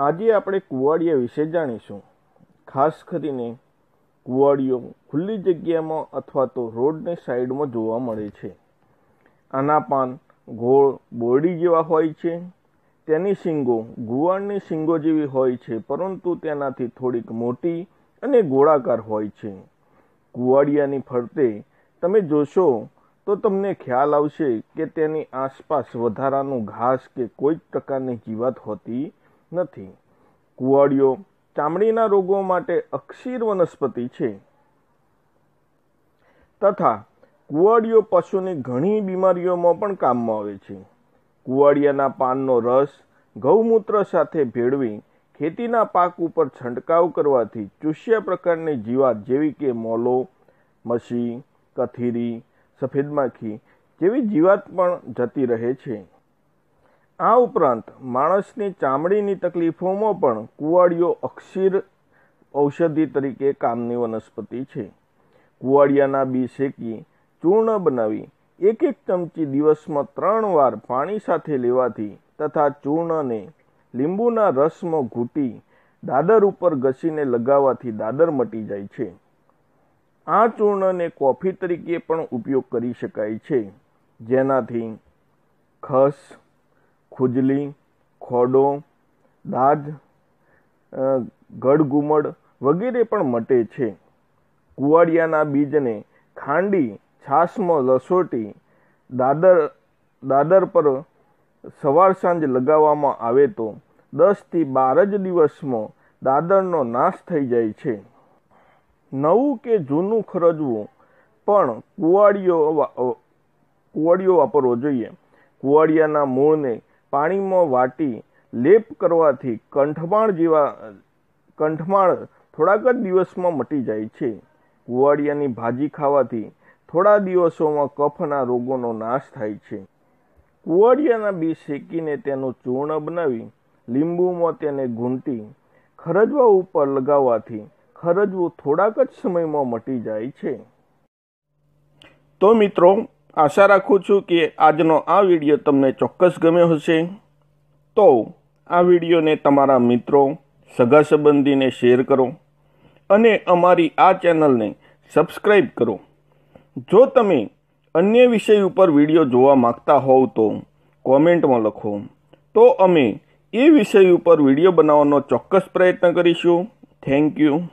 આજે આપણે કુવાડિયા વિશે જાણીશું ખાસ કરીને કુવાડીઓ ખુલ્લી જગ્યામાં અથવા તો રોડની સાઈડમાં જોવા મળે છે આના પાન ગોળ બોરડી જેવા હોય છે તેની શીંગો ગુવાણની શીંગો જેવી હોય છે પરંતુ તેનાથી થોડીક મોટી અને ગોળાકાર હોય છે કુવાડિયાની ફરતે તમે જોશો તો તમને ખ્યાલ આવશે કે તેની આસપાસ વધારાનું ઘાસ કે કોઈ જ પ્રકારની જીવાત હોતી નથી કુવાડિયો ચામડીના રોગો માટે અક્ષીર વનસ્પતિ છે તથા કુવાડિયો પશુની ઘણી બીમારીઓમાં પણ કામમાં આવે છે કુવાડિયાના પાનનો રસ ગૌમૂત્ર સાથે ભેળવી ખેતીના પાક ઉપર છંટકાવ કરવાથી ચૂસ્યા પ્રકારની જીવાત જેવી કે મોલો મસી કથીરી સફેદ માખી જેવી જીવાત પણ જતી રહે છે આ ઉપરાંત માણસની ચામડીની તકલીફોમાં પણ કુવાડિયો અક્ષીર ઔષધિ તરીકે કામની વનસ્પતિ છે કુવાડિયાના બી શેકી ચૂર્ણ બનાવી એક એક ચમચી દિવસમાં ત્રણ વાર પાણી સાથે લેવાથી તથા ચૂર્ણને લીંબુના રસમાં ઘૂંટી દાદર ઉપર ઘસીને લગાવવાથી દાદર મટી જાય છે આ ચૂર્ણને કોફી તરીકે પણ ઉપયોગ કરી શકાય છે જેનાથી ખસ ખુજલી ખોડો દાજ ગઢગુમડ વગેરે પણ મટે છે કુવાડિયાના બીજને ખાંડી છાશમાં લસોટી દાદર દાદર પર સવાર સાંજ લગાવવામાં આવે તો દસથી બાર જ દિવસમાં દાદરનો નાશ થઈ જાય છે નવું કે જૂનું ખરજવું પણ કુવાડીઓ કુવાડીઓ વાપરવો જોઈએ કુવાડિયાના મૂળને પાણીમાં વાટી લેપ કરવાથી કંઠમાળ જેવા કંઠમાળ થોડાક જ દિવસમાં મટી જાય છે કુવાડિયાની ભાજી ખાવાથી થોડા દિવસોમાં કફના રોગોનો નાશ થાય છે કુવાડિયાના બી શેકીને તેનું ચૂર્ણ બનાવી લીંબુમાં તેને ઘૂંટી ખરજવા ઉપર લગાવવાથી ખરજવું થોડાક જ સમયમાં મટી જાય છે તો મિત્રો આશા રાખું છું કે આજનો આ વિડીયો તમને ચોક્કસ ગમ્યો હશે તો આ વિડીયોને તમારા મિત્રો સગા સંબંધીને શેર કરો અને અમારી આ ચેનલને સબસ્ક્રાઈબ કરો જો તમે અન્ય વિષય ઉપર વિડીયો જોવા માગતા હોવ તો કોમેન્ટમાં લખો તો અમે એ વિષય ઉપર વિડીયો બનાવવાનો ચોક્કસ પ્રયત્ન કરીશું થેન્ક યુ